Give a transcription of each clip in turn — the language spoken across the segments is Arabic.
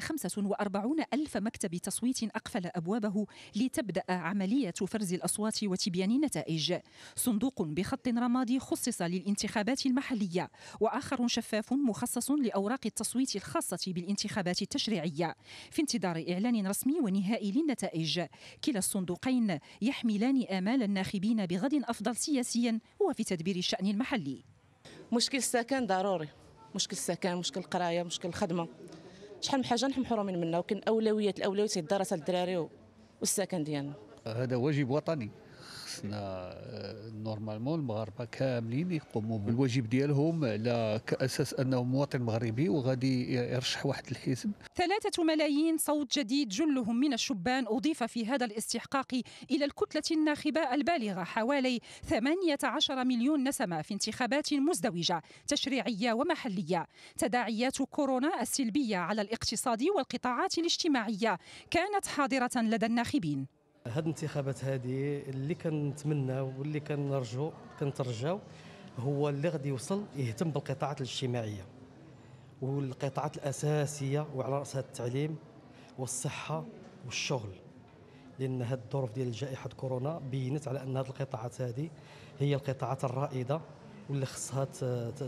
45 ألف مكتب تصويت أقفل أبوابه لتبدأ عملية فرز الأصوات وتبيان النتائج صندوق بخط رمادي خصص للانتخابات المحلية وآخر شفاف مخصص لأوراق التصويت الخاصة بالانتخابات التشريعية في انتظار إعلان رسمي ونهائي للنتائج كلا الصندوقين يحملان آمال الناخبين بغد أفضل سياسيا وفي تدبير الشأن المحلي مشكل السكن ضروري مشكل السكن مشكل القراية مشكل الخدمة شحال من حاجه نحن محرومين منها ولكن اولويه الاولويه هي الدراسه للدراري والسكن ديالنا هذا واجب وطني خصنا آه، نورمالمون المغاربه كاملين يقوموا بالواجب ديالهم على كاساس انه مواطن مغربي وغادي يرشح واحد الحزب ثلاثة ملايين صوت جديد جلهم من الشبان أضيف في هذا الاستحقاق إلى الكتلة الناخبة البالغة حوالي 18 مليون نسمة في انتخابات مزدوجة تشريعية ومحلية تداعيات كورونا السلبية على الاقتصاد والقطاعات الاجتماعية كانت حاضرة لدى الناخبين هاد الانتخابات هادي اللي كنتمناو واللي كنرجو كنترجاو هو اللي غادي يوصل يهتم بالقطاعات الاجتماعيه والقطاعات الاساسيه وعلى راسها التعليم والصحه والشغل لان هاد الظروف ديال جائحه كورونا بينت على ان هاد القطاعات هذه هي القطاعات الرائده ولا خصها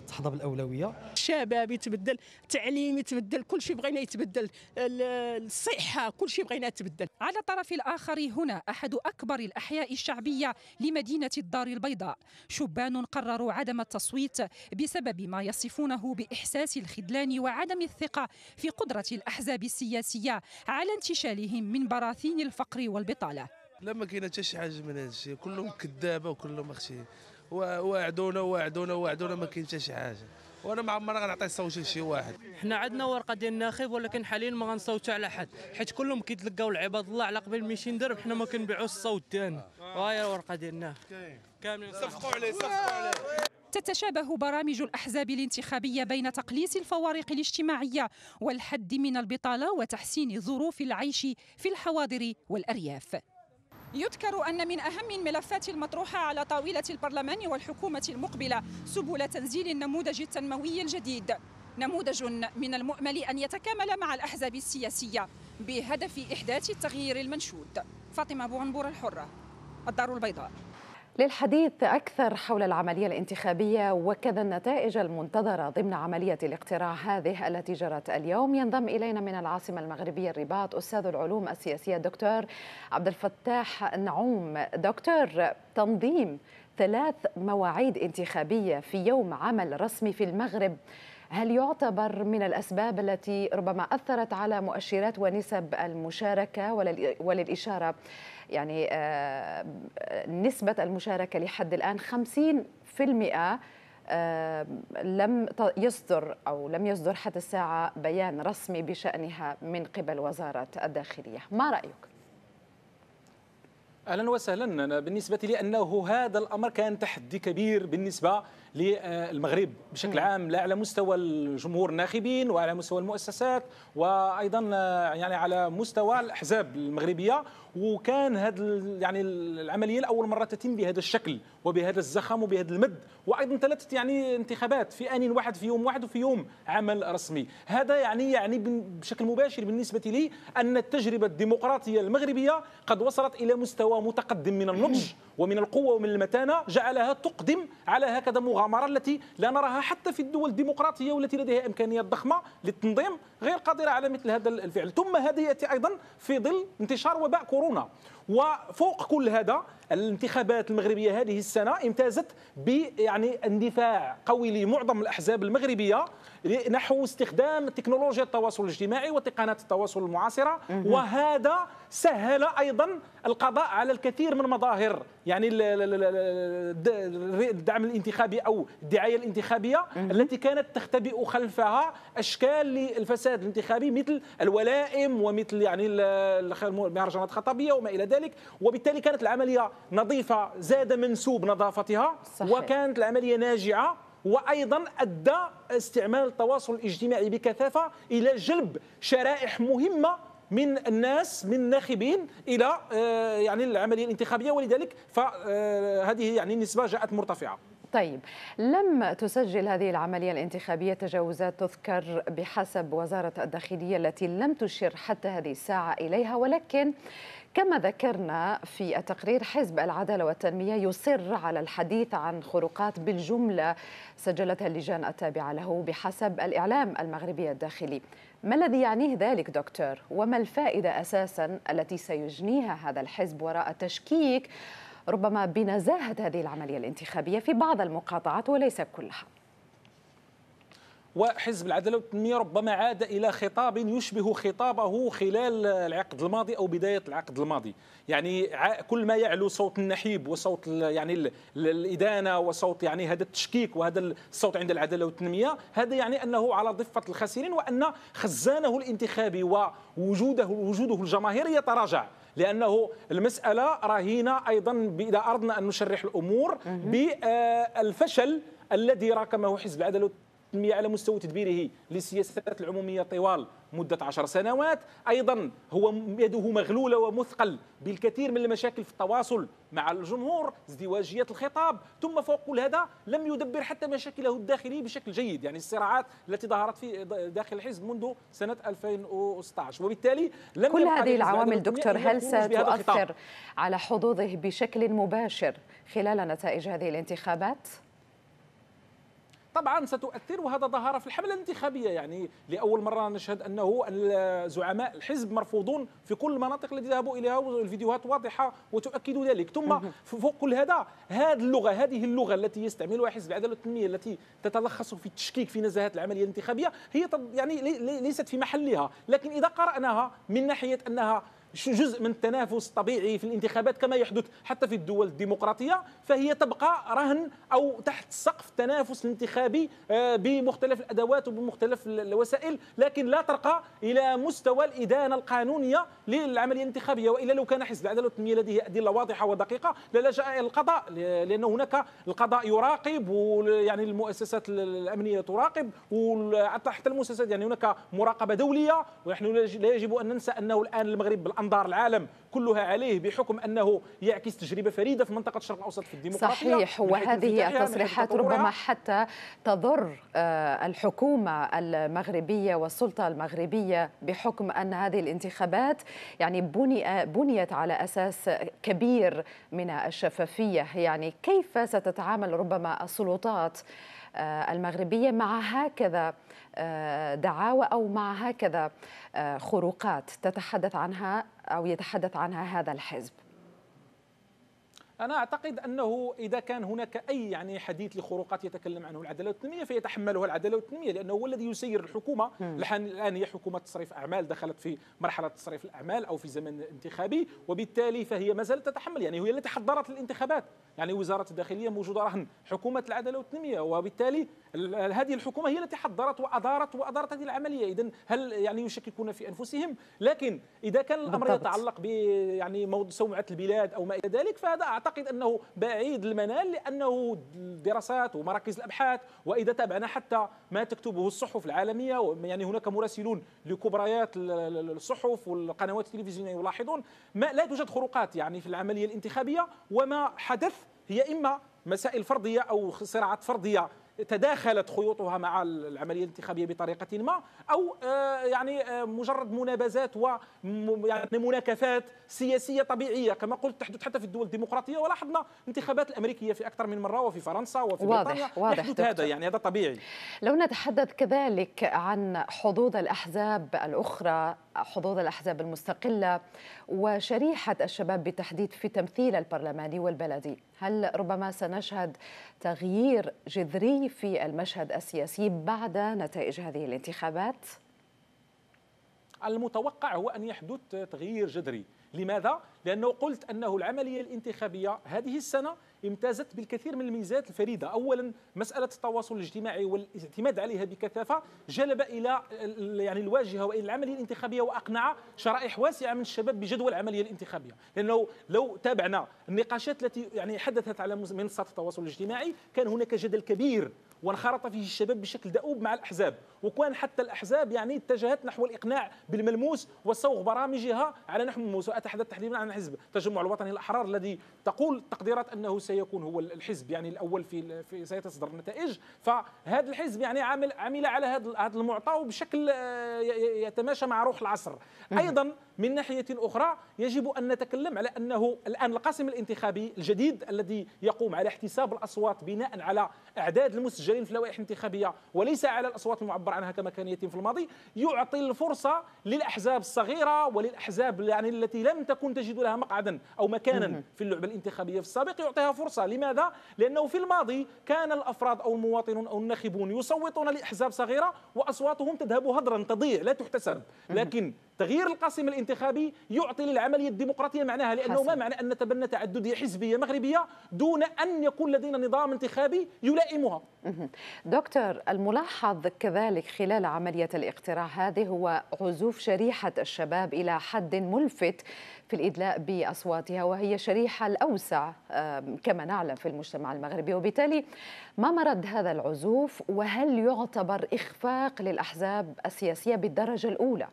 تحظى بالاولويه الشباب يتبدل التعليم يتبدل كل شيء بغينا يتبدل الصحه كل شيء بغينا يتبدل على الطرف الاخر هنا احد اكبر الاحياء الشعبيه لمدينه الدار البيضاء شبان قرروا عدم التصويت بسبب ما يصفونه باحساس الخذلان وعدم الثقه في قدره الاحزاب السياسيه على انتشالهم من براثين الفقر والبطاله لا ما كاين حتى شي حاجه من هذا الشيء كلهم كذابه وكلهم اختي واعدونا واعدونا واعدونا ما كاين حتى شي حاجه وانا ما عمرنا غنعطي صوت لشي واحد حنا عندنا ورقه ديال الناخب ولكن حاليا ما غنصوتوا على حد حيت كلهم كيتلقاو لعباد الله على قبل ما يمشي ندرب حنا ما كنبيعوش الصوت ديالنا هي الورقه ديالنا كاملين صفقوا عليه صفقوا عليه تتشابه برامج الأحزاب الانتخابية بين تقليص الفوارق الاجتماعية والحد من البطالة وتحسين ظروف العيش في الحواضر والأرياف يذكر أن من أهم الملفات المطروحة على طاولة البرلمان والحكومة المقبلة سبل تنزيل النموذج التنموي الجديد نموذج من المؤمل أن يتكامل مع الأحزاب السياسية بهدف إحداث التغيير المنشود فاطمة أبو الحرة الدار البيضاء للحديث أكثر حول العملية الانتخابية وكذا النتائج المنتظرة ضمن عملية الاقتراع هذه التي جرت اليوم ينضم إلينا من العاصمة المغربية الرباط أستاذ العلوم السياسية دكتور عبد الفتاح نعوم دكتور تنظيم ثلاث مواعيد انتخابية في يوم عمل رسمي في المغرب هل يعتبر من الأسباب التي ربما أثرت على مؤشرات ونسب المشاركة وللإشارة يعني آه، نسبة المشاركة لحد الآن 50% آه، لم يصدر أو لم يصدر حتى الساعة بيان رسمي بشأنها من قبل وزارة الداخلية ما رأيك؟ اهلا وسهلا بالنسبه لي انه هذا الامر كان تحدي كبير بالنسبه للمغرب بشكل عام لا على مستوى الجمهور الناخبين وعلى مستوى المؤسسات وايضا يعني على مستوى الاحزاب المغربيه وكان هذا يعني العمليه لاول مره تتم بهذا الشكل وبهذا الزخم وبهذا المد وايضا ثلاثه يعني انتخابات في ان واحد في يوم واحد وفي يوم عمل رسمي هذا يعني يعني بشكل مباشر بالنسبه لي ان التجربه الديمقراطيه المغربيه قد وصلت الى مستوى متقدم من النضج ومن القوة ومن المتانة جعلها تقدم على هكذا مغامرة التي لا نراها حتى في الدول الديمقراطية والتي لديها إمكانيات ضخمة للتنظيم غير قادرة على مثل هذا الفعل ثم هذا يأتي أيضا في ظل انتشار وباء كورونا وفوق كل هذا الانتخابات المغربية هذه السنة امتازت ب يعني اندفاع قوي لمعظم الأحزاب المغربية نحو استخدام تكنولوجيا التواصل الاجتماعي وتقنيات التواصل المعاصرة وهذا سهل أيضا القضاء على الكثير من مظاهر يعني الدعم الانتخابي أو الدعاية الانتخابية التي كانت تختبئ خلفها أشكال للفساد الانتخابي مثل الولائم ومثل يعني مهرجانات خطابية وما إلى ذلك وبالتالي كانت العملية نظيفة زاد منسوب نظافتها صحيح. وكانت العملية ناجعة وايضا ادى استعمال التواصل الاجتماعي بكثافه الى جلب شرائح مهمه من الناس من الناخبين الى آه، يعني العمليه الانتخابيه ولذلك فهذه آه، يعني النسبه جاءت مرتفعه طيب لم تسجل هذه العملية الانتخابية تجاوزات تذكر بحسب وزارة الداخلية التي لم تشر حتى هذه الساعة إليها ولكن كما ذكرنا في التقرير حزب العداله والتنميه يصر على الحديث عن خروقات بالجمله سجلتها اللجان التابعه له بحسب الاعلام المغربي الداخلي. ما الذي يعنيه ذلك دكتور؟ وما الفائده اساسا التي سيجنيها هذا الحزب وراء التشكيك ربما بنزاهه هذه العمليه الانتخابيه في بعض المقاطعات وليس كلها؟ وحزب العداله والتنميه ربما عاد الى خطاب يشبه خطابه خلال العقد الماضي او بدايه العقد الماضي يعني كل ما يعلو صوت النحيب وصوت يعني الادانه وصوت يعني هذا التشكيك وهذا الصوت عند العداله والتنميه هذا يعني انه على ضفه الخاسرين وان خزانه الانتخابي ووجوده وجوده الجماهيري يتراجع لانه المساله رهينه ايضا اذا اردنا ان نشرح الامور بالفشل آه، الذي راكمه حزب العداله التنمية على مستوى تدبيره للسياسات العمومية طوال مدة عشر سنوات أيضا هو يده مغلولة ومثقل بالكثير من المشاكل في التواصل مع الجمهور ازدواجية الخطاب ثم فوق كل هذا لم يدبر حتى مشاكله الداخلية بشكل جيد يعني الصراعات التي ظهرت في داخل الحزب منذ سنة 2016 وبالتالي لم كل هذه العوامل دكتور هل ستؤثر على حظوظه بشكل مباشر خلال نتائج هذه الانتخابات؟ طبعا ستؤثر وهذا ظهر في الحملة الانتخابية يعني لأول مرة نشهد أنه زعماء الحزب مرفوضون في كل المناطق التي ذهبوا إليها والفيديوهات واضحة وتؤكد ذلك ثم فوق كل هذا هذه اللغة هذه اللغة التي يستعملها حزب العدالة والتنمية التي تتلخص في التشكيك في نزاهة العملية الانتخابية هي يعني ليست في محلها لكن إذا قرأناها من ناحية أنها جزء من التنافس الطبيعي في الانتخابات كما يحدث حتى في الدول الديمقراطية فهي تبقى رهن أو تحت سقف التنافس الانتخابي آه، بمختلف الأدوات وبمختلف الوسائل لكن لا ترقى إلى مستوى الإدانة القانونية للعملية الانتخابية وإلا لو كان حزب العداله والتنميه لديه ادله واضحه ودقيقه للجا الى القضاء لان هناك القضاء يراقب ويعني المؤسسات الامنيه تراقب وحتى المؤسسات يعني هناك مراقبه دوليه ونحن لا يجب ان ننسى انه الان المغرب بالامر انظار العالم كلها عليه بحكم انه يعكس تجربه فريده في منطقه الشرق الاوسط في الديمقراطيه صحيح وهذه التصريحات ربما حتى تضر آه، الحكومه المغربيه والسلطه المغربيه بحكم ان هذه الانتخابات يعني بني آه، بنيت على اساس كبير من الشفافيه يعني كيف ستتعامل ربما السلطات آه، المغربية مع هكذا آه، دعاوى أو مع هكذا آه، خروقات تتحدث عنها أو يتحدث عنها هذا الحزب انا اعتقد انه اذا كان هناك اي يعني حديث لخروقات يتكلم عنه العداله والتنميه فيتحملها العداله والتنميه لانه هو الذي يسير الحكومه الان هي حكومه تصريف اعمال دخلت في مرحله تصريف الاعمال او في زمن انتخابي وبالتالي فهي ما زالت تتحمل يعني هي التي حضرت الانتخابات يعني وزاره الداخليه موجوده رهن حكومه العداله والتنميه وبالتالي هذه الحكومه هي التي حضرت وادارت وادارت هذه العمليه اذا هل يعني يشككون في انفسهم لكن اذا كان الامر يتعلق ب يعني سمعه البلاد او ما الى ذلك فهذا اعتقد انه بعيد المنال لانه الدراسات ومراكز الابحاث واذا تابعنا حتى ما تكتبه الصحف العالميه يعني هناك مراسلون لكبريات الصحف والقنوات التلفزيونيه يلاحظون ما لا توجد خروقات يعني في العمليه الانتخابيه وما حدث هي إما مسائل فرضية أو صراعات فرضية تداخلت خيوطها مع العمليه الانتخابيه بطريقه ما او آه، يعني آه، مجرد منابزات و يعني مناكفات سياسيه طبيعيه كما قلت تحدث حتى في الدول الديمقراطيه ولاحظنا الانتخابات الامريكيه في اكثر من مره وفي فرنسا وفي واضح بريطانيا واضح يحدث هذا يعني هذا طبيعي لو نتحدث كذلك عن حظوظ الاحزاب الاخرى حظوظ الأحزاب المستقلة وشريحة الشباب بالتحديد في تمثيل البرلماني والبلدي هل ربما سنشهد تغيير جذري في المشهد السياسي بعد نتائج هذه الانتخابات؟ المتوقع هو أن يحدث تغيير جذري لماذا؟ لأنه قلت أنه العملية الانتخابية هذه السنة امتازت بالكثير من الميزات الفريده اولا مساله التواصل الاجتماعي والاعتماد عليها بكثافه جلب الى يعني الواجهه والى العمليه الانتخابيه واقنع شرائح واسعه من الشباب بجدوى العمليه الانتخابيه لانه لو تابعنا النقاشات التي يعني حدثت على منصات التواصل الاجتماعي كان هناك جدل كبير وانخرط فيه الشباب بشكل دؤوب مع الاحزاب وكان حتى الأحزاب يعني اتجهت نحو الإقناع بالملموس وصوغ برامجها على نحو الملموس وأتحدث تحديدا عن حزب التجمع الوطني الأحرار الذي تقول تقديرات أنه سيكون هو الحزب يعني الأول في, في سيتصدر النتائج فهذا الحزب يعني عامل عمل على هذا هذا المعطى وبشكل آه، يتماشى مع روح العصر أيضا من ناحية أخرى يجب أن نتكلم على أنه الآن القاسم الانتخابي الجديد الذي يقوم على احتساب الأصوات بناء على أعداد المسجلين في اللوائح الانتخابية وليس على الأصوات المعبرة عبر عنها يتم في الماضي يعطي الفرصة للأحزاب الصغيرة وللأحزاب يعني التي لم تكن تجد لها مقعدا أو مكانا في اللعبة الانتخابية في السابق يعطيها فرصة لماذا؟ لأنه في الماضي كان الأفراد أو المواطنون أو الناخبون يصوتون لأحزاب صغيرة وأصواتهم تذهب هدرا تضيع لا تحتسب لكن تغيير القاسم الانتخابي يعطي للعملية الديمقراطية معناها لأنه حسن. ما معنى أن نتبنى تعددية حزبية مغربية دون أن يكون لدينا نظام انتخابي يلائمها دكتور الملاحظ كذلك خلال عملية الاقتراع هذه هو عزوف شريحة الشباب إلى حد ملفت في الإدلاء بأصواتها وهي شريحة الأوسع كما نعلم في المجتمع المغربي وبالتالي ما مرد هذا العزوف وهل يعتبر إخفاق للأحزاب السياسية بالدرجة الأولى؟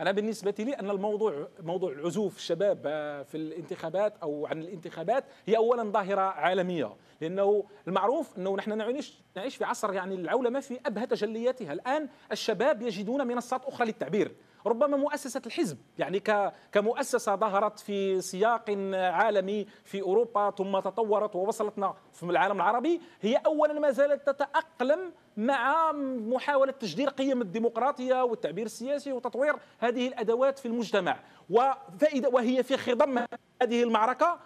أنا بالنسبة لي أن الموضوع موضوع عزوف الشباب آه، في الانتخابات أو عن الانتخابات هي أولا ظاهرة عالمية لأنه المعروف أنه نحن نعيش نعيش في عصر يعني العولمة في أبهى تجلياتها الآن الشباب يجدون منصات أخرى للتعبير ربما مؤسسة الحزب يعني كمؤسسة ظهرت في سياق عالمي في أوروبا ثم تطورت ووصلتنا في العالم العربي هي أولا ما زالت تتأقلم مع محاولة تجدير قيم الديمقراطية والتعبير السياسي وتطوير هذه الأدوات في المجتمع وهي في خضم هذه المعركة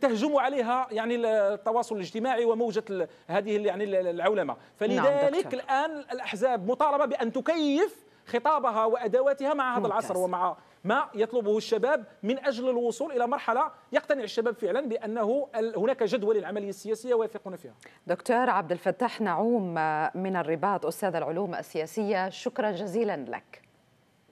تهجم عليها يعني التواصل الاجتماعي وموجة هذه يعني العولمة نعم، فلذلك نعم الآن الأحزاب مطالبة بأن تكيف خطابها وادواتها مع هذا ممتاز. العصر ومع ما يطلبه الشباب من اجل الوصول الى مرحله يقتنع الشباب فعلا بانه هناك جدوى للعمليه السياسيه ويثقون فيها. دكتور عبد الفتاح نعوم آه، من الرباط استاذ العلوم السياسيه شكرا جزيلا لك.